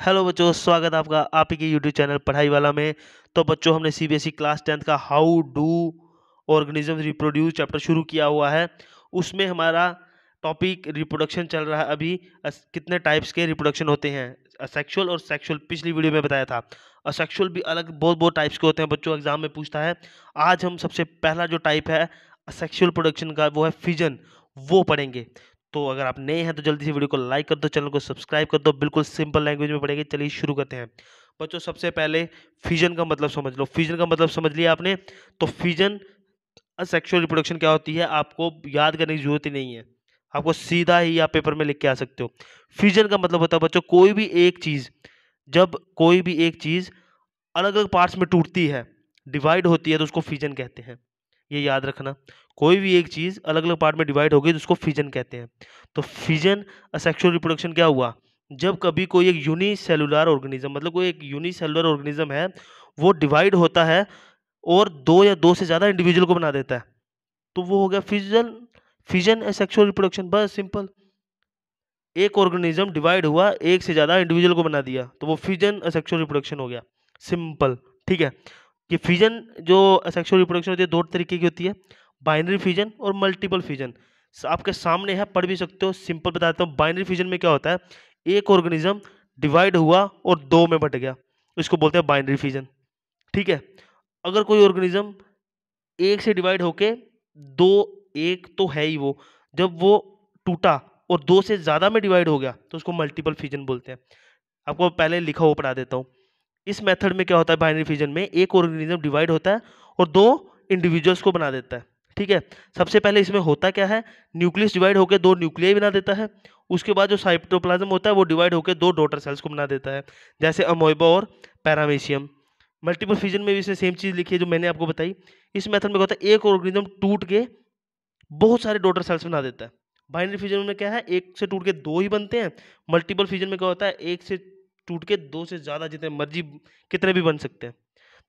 hello बच्चों स्वागत है आपका आप ही के यूट्यूब चैनल पढ़ाई वाला में तो बच्चों हमने सीबीएसई e क्लास टेंथ का how do organism reproduce chapter शुरू किया हुआ है उसमें हमारा टॉपिक रिप्रोडक्शन चल रहा है अभी कितने टाइप्स के रिप्रोडक्शन होते हैं असेक्शुअल और सेक्शुअल पिछली वीडियो में बताया था असेक्शुअल भी अलग बहुत बहुत टाइप्स के होते हैं बच्चों एग्जाम में पूछता है आज हम सबसे पहला जो टाइप है असेक्शुअल प्रोडक्शन का वो है फिजन वो पढ़ेंगे तो अगर आप नए हैं तो जल्दी से वीडियो को लाइक कर दो चैनल को सब्सक्राइब कर दो बिल्कुल सिंपल लैंग्वेज में पड़ेगी चलिए शुरू करते हैं बच्चों सबसे पहले फ्यूजन का मतलब समझ लो फ्यूजन का मतलब समझ लिया आपने तो फ्यूजन सेक्शुअल रिप्रोडक्शन क्या होती है आपको याद करने की जरूरत ही नहीं है आपको सीधा ही आप पेपर में लिख के आ सकते हो फ्यूजन का मतलब होता है बच्चों कोई भी एक चीज़ जब कोई भी एक चीज़ अलग अलग पार्ट्स में टूटती है डिवाइड होती है तो उसको फ्यूजन कहते हैं ये याद रखना कोई भी एक चीज़ अलग अलग पार्ट में डिवाइड हो गई तो फिजन कहते हैं तो फिजन असेक्शुअल रिप्रोडक्शन क्या हुआ जब कभी कोई एक यूनिसेलुलर ऑर्गेनिज्म मतलब कोई एक यूनिसेलुलर ऑर्गेनिज्म है वो डिवाइड होता है और दो या दो से ज़्यादा इंडिविजुअल को बना देता है तो वो हो गया फिजन फिजन सेक्सुअल रिप्रोडक्शन बस सिंपल एक ऑर्गेनिज्म डिवाइड हुआ एक से ज़्यादा इंडिविजुअल को बना दिया तो वो फिजन सेक्सुअल रिप्रोडक्शन हो गया सिंपल ठीक है कि फ्यूजन जो सेक्सुअल रिप्रोडक्शन होती है दो तरीके की होती है बाइनरी फ्यूजन और मल्टीपल फ्यूजन आपके सामने है पढ़ भी सकते हो सिंपल बताता हूँ बाइनरी फ्यूजन में क्या होता है एक ऑर्गेनिज्म डिवाइड हुआ और दो में बट गया इसको बोलते हैं बाइनरी फ्यूजन ठीक है अगर कोई ऑर्गेनिज्म एक से डिवाइड होके दो एक तो है ही वो जब वो टूटा और दो से ज़्यादा में डिवाइड हो गया तो उसको मल्टीपल फ्यूजन बोलते हैं आपको पहले लिखा हुआ पढ़ा देता हूँ इस मेथड में क्या होता है बाइनरी फिजन में एक ऑर्गेनिज्म डिवाइड होता है और दो इंडिविजुअल्स को बना देता है ठीक है सबसे पहले इसमें होता क्या है न्यूक्लियस डिवाइड होकर दो न्यूक्लियाई बना देता है उसके बाद जो साइप्टोप्लाज्म होता है वो डिवाइड होकर दो डॉटर सेल्स को बना देता है जैसे अमोइबा और पैरामेशियम मल्टीपल फिजन में भी इसने सेम चीज़ लिखी है जो मैंने आपको बताई इस मेथड में क्या होता है एक ऑर्गेनिज्म टूट के बहुत सारे डॉटर सेल्स बना देता है बाइनरी फिजन में क्या है एक से टूट के दो ही बनते हैं मल्टीपल फिजन में क्या होता है एक से टूट के दो से ज़्यादा जितने मर्जी कितने भी बन सकते हैं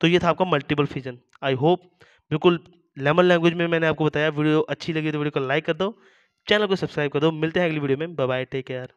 तो ये था आपका मल्टीपल फिजन आई होप बिल्कुल लेमन लैंग्वेज में मैंने आपको बताया वीडियो अच्छी लगी तो वीडियो को लाइक कर दो चैनल को सब्सक्राइब कर दो मिलते हैं अगली वीडियो में बाय टेक केयर